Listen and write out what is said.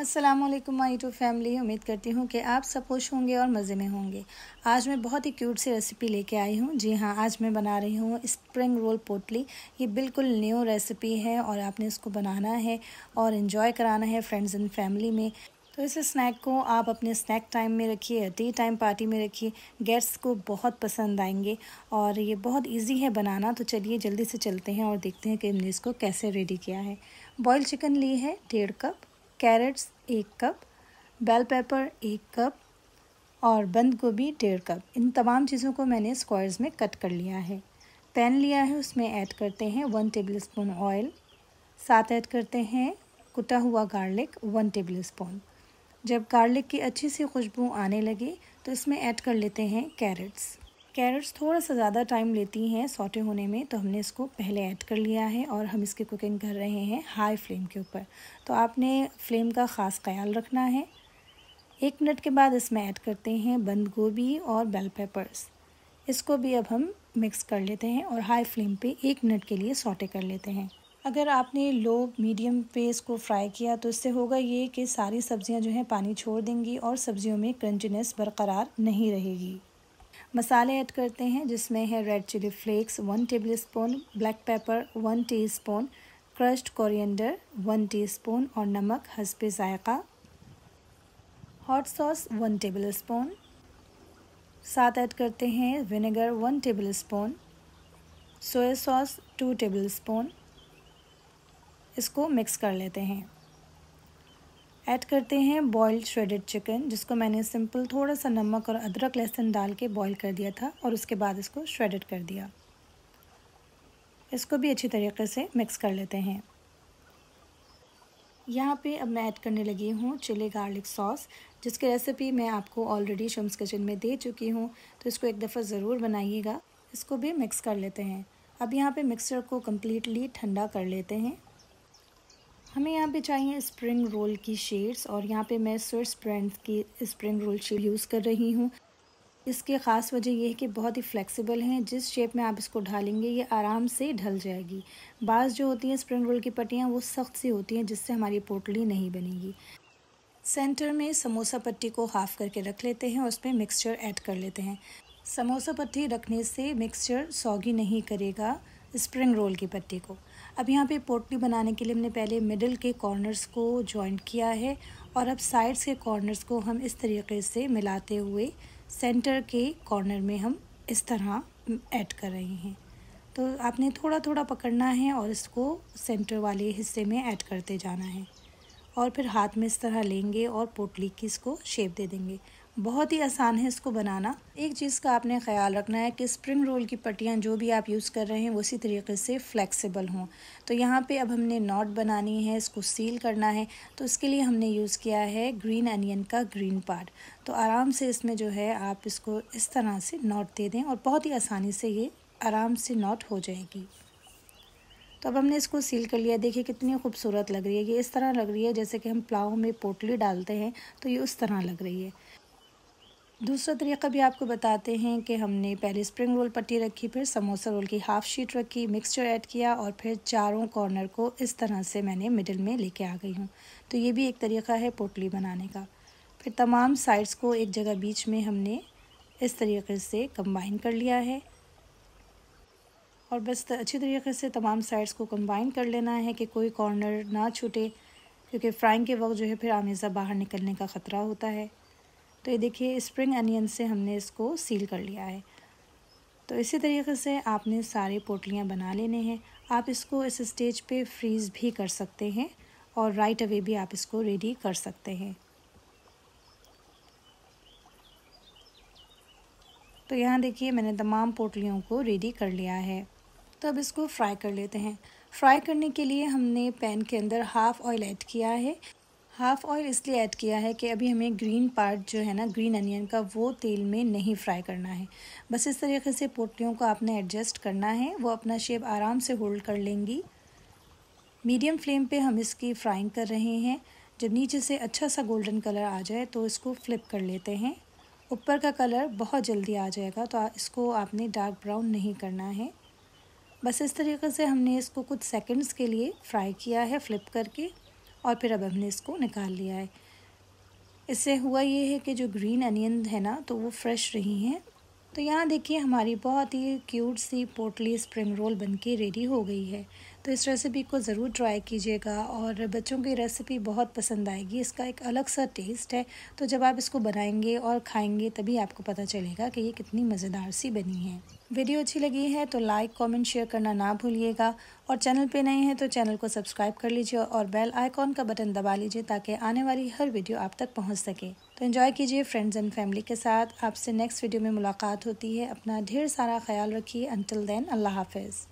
अस्सलाम वालेकुम माई to family उम्मीद करती हूँ कि आप सब खुश होंगे और मज़े में होंगे आज मैं बहुत ही क्यूट सी रेसिपी लेके आई हूँ जी हाँ आज मैं बना रही हूँ स्प्रिंग रोल पोटली ये बिल्कुल न्यू रेसिपी है और आपने इसको बनाना है और इन्जॉय कराना है फ्रेंड्स एंड फैमिली में तो इस स्नैक को आप अपने स्नैक टाइम में रखिए टी टाइम पार्टी में रखिए गेस्ट्स को बहुत पसंद आएंगे और ये बहुत इजी है बनाना तो चलिए जल्दी से चलते हैं और देखते हैं कि हमने इसको कैसे रेडी किया है बॉयल चिकन ली है डेढ़ कप कैरेट्स एक कप बेल पेपर एक कप और बंद गोभी डेढ़ कप इन तमाम चीज़ों को मैंने स्क्वायर्स में कट कर लिया है पैन लिया है उसमें ऐड करते हैं वन टेबल स्पून ऑयल साथ ऐड करते हैं कुटा हुआ गार्लिक वन टेबल स्पून जब गार्लिक की अच्छी सी खुशबू आने लगे तो इसमें ऐड कर लेते हैं कैरेट्स कैरेट्स थोड़ा सा ज़्यादा टाइम लेती हैं सोटे होने में तो हमने इसको पहले ऐड कर लिया है और हम इसकी कुकिंग कर रहे हैं हाई फ्लेम के ऊपर तो आपने फ्लेम का ख़ास ख्याल रखना है एक मिनट के बाद इसमें ऐड करते हैं बंद गोभी और बेल पेपर्स इसको भी अब हम मिक्स कर लेते हैं और हाई फ्लेम पे एक मिनट के लिए सोटे कर लेते हैं अगर आपने लो मीडियम पे इसको फ्राई किया तो इससे होगा ये कि सारी सब्ज़ियां जो हैं पानी छोड़ देंगी और सब्ज़ियों में क्रंचनेस बरकरार नहीं रहेगी मसाले ऐड करते हैं जिसमें है red chilli flakes one tablespoon black pepper one spoon crushed coriander one teaspoon और नमक हसब जायका hot sauce one tablespoon साथ ऐड करते हैं vinegar one tablespoon soya sauce two tablespoon इसको मिक्स कर लेते हैं ऐड करते हैं बॉयल्ड श्रेडेड चिकन जिसको मैंने सिंपल थोड़ा सा नमक और अदरक लहसुन डाल के बॉयल कर दिया था और उसके बाद इसको श्रेडेड कर दिया इसको भी अच्छी तरीके से मिक्स कर लेते हैं यहाँ पे अब मैं ऐड करने लगी हूँ चिली गार्लिक सॉस जिसकी रेसिपी मैं आपको ऑलरेडी शम्स किचन में दे चुकी हूँ तो इसको एक दफ़ा ज़रूर बनाइएगा इसको भी मिक्स कर लेते हैं अब यहाँ पे मिक्सचर को कम्प्लीटली ठंडा कर लेते हैं हमें यहाँ पे चाहिए स्प्रिंग रोल की शेड्स और यहाँ पे मैं स्विट्स ब्रांड की स्प्रिंग रोल शेड यूज़ कर रही हूँ इसकी ख़ास वजह यह है कि बहुत ही फ्लेक्सिबल हैं जिस शेप में आप इसको ढालेंगे ये आराम से ढल जाएगी बाज़ जो होती हैं स्प्रिंग रोल की पट्टियाँ वो सख्त सी होती हैं जिससे हमारी पोटली नहीं बनेगी सेंटर में समोसा पट्टी को हाफ़ करके रख लेते हैं और उसमें मिक्सचर ऐड कर लेते हैं समोसा पट्टी रखने से मिक्सचर सौगी नहीं करेगा स्प्रिंग रोल की पट्टी को अब यहाँ पे पोटली बनाने के लिए हमने पहले मिडल के कॉर्नर्स को जॉइंट किया है और अब साइड्स के कॉर्नर्स को हम इस तरीके से मिलाते हुए सेंटर के कॉर्नर में हम इस तरह ऐड कर रहे हैं तो आपने थोड़ा थोड़ा पकड़ना है और इसको सेंटर वाले हिस्से में ऐड करते जाना है और फिर हाथ में इस तरह लेंगे और पोटली की इसको शेप दे देंगे बहुत ही आसान है इसको बनाना एक चीज़ का आपने ख्याल रखना है कि स्प्रिंग रोल की पट्टियाँ जो भी आप यूज़ कर रहे हैं वो उसी तरीके से फ्लेक्सिबल हों तो यहाँ पे अब हमने नॉट बनानी है इसको सील करना है तो इसके लिए हमने यूज़ किया है ग्रीन अनियन का ग्रीन पार्ट तो आराम से इसमें जो है आप इसको इस तरह से नॉट दे दें और बहुत ही आसानी से ये आराम से नॉट हो जाएगी तो अब हमने इसको सील कर लिया देखिए कितनी खूबसूरत लग रही है ये इस तरह लग रही है जैसे कि हम प्लाव में पोटली डालते हैं तो ये उस तरह लग रही है दूसरा तरीका भी आपको बताते हैं कि हमने पहले स्प्रिंग रोल पट्टी रखी फिर समोसा रोल की हाफ़ शीट रखी मिक्सचर ऐड किया और फिर चारों कॉर्नर को इस तरह से मैंने मिडिल में लेके आ गई हूँ तो ये भी एक तरीका है पोटली बनाने का फिर तमाम साइड्स को एक जगह बीच में हमने इस तरीके से कंबाइन कर लिया है और बस तो अच्छी तरीके से तमाम साइड्स को कम्बाइन कर लेना है कि कोई कॉर्नर ना छूटे क्योंकि फ्राइंग के वक्त जो है फिर आमेज़ा बाहर निकलने का ख़तरा होता है तो ये देखिए स्प्रिंग अनियन से हमने इसको सील कर लिया है तो इसी तरीके से आपने सारे पोटलियाँ बना लेने हैं आप इसको इस स्टेज पे फ्रीज़ भी कर सकते हैं और राइट अवे भी आप इसको रेडी कर सकते हैं तो यहाँ देखिए मैंने तमाम पोटलियों को रेडी कर लिया है तो अब इसको फ्राई कर लेते हैं फ्राई करने के लिए हमने पैन के अंदर हाफ़ ऑयल ऐड किया है हाफ़ ऑयल इसलिए ऐड किया है कि अभी हमें ग्रीन पार्ट जो है ना ग्रीन अनियन का वो तेल में नहीं फ्राई करना है बस इस तरीके से पोटलियों को आपने एडजस्ट करना है वो अपना शेप आराम से होल्ड कर लेंगी मीडियम फ्लेम पे हम इसकी फ्राइंग कर रहे हैं जब नीचे से अच्छा सा गोल्डन कलर आ जाए तो इसको फ्लिप कर लेते हैं ऊपर का कलर बहुत जल्दी आ जाएगा तो इसको आपने डार्क ब्राउन नहीं करना है बस इस तरीके से हमने इसको कुछ सेकंड्स के लिए फ्राई किया है फ्लिप करके और फिर अब हमने इसको निकाल लिया है इससे हुआ ये है कि जो ग्रीन अनियन है ना तो वो फ्रेश रही हैं तो यहाँ देखिए हमारी बहुत ही क्यूट सी पोटली स्प्रिंग रोल बनके रेडी हो गई है तो इस रेसिपी को ज़रूर ट्राई कीजिएगा और बच्चों की रेसिपी बहुत पसंद आएगी इसका एक अलग सा टेस्ट है तो जब आप इसको बनाएंगे और खाएंगे तभी आपको पता चलेगा कि ये कितनी मज़ेदार सी बनी है वीडियो अच्छी लगी है तो लाइक कमेंट शेयर करना ना भूलिएगा और चैनल पे नए हैं तो चैनल को सब्सक्राइब कर लीजिए और बेल आइकॉन का बटन दबा लीजिए ताकि आने वाली हर वीडियो आप तक पहुंच सके तो एंजॉय कीजिए फ्रेंड्स एंड फैमिली के साथ आपसे नेक्स्ट वीडियो में मुलाकात होती है अपना ढेर सारा ख्याल रखिए अंटिल देन अल्लाह हाफिज़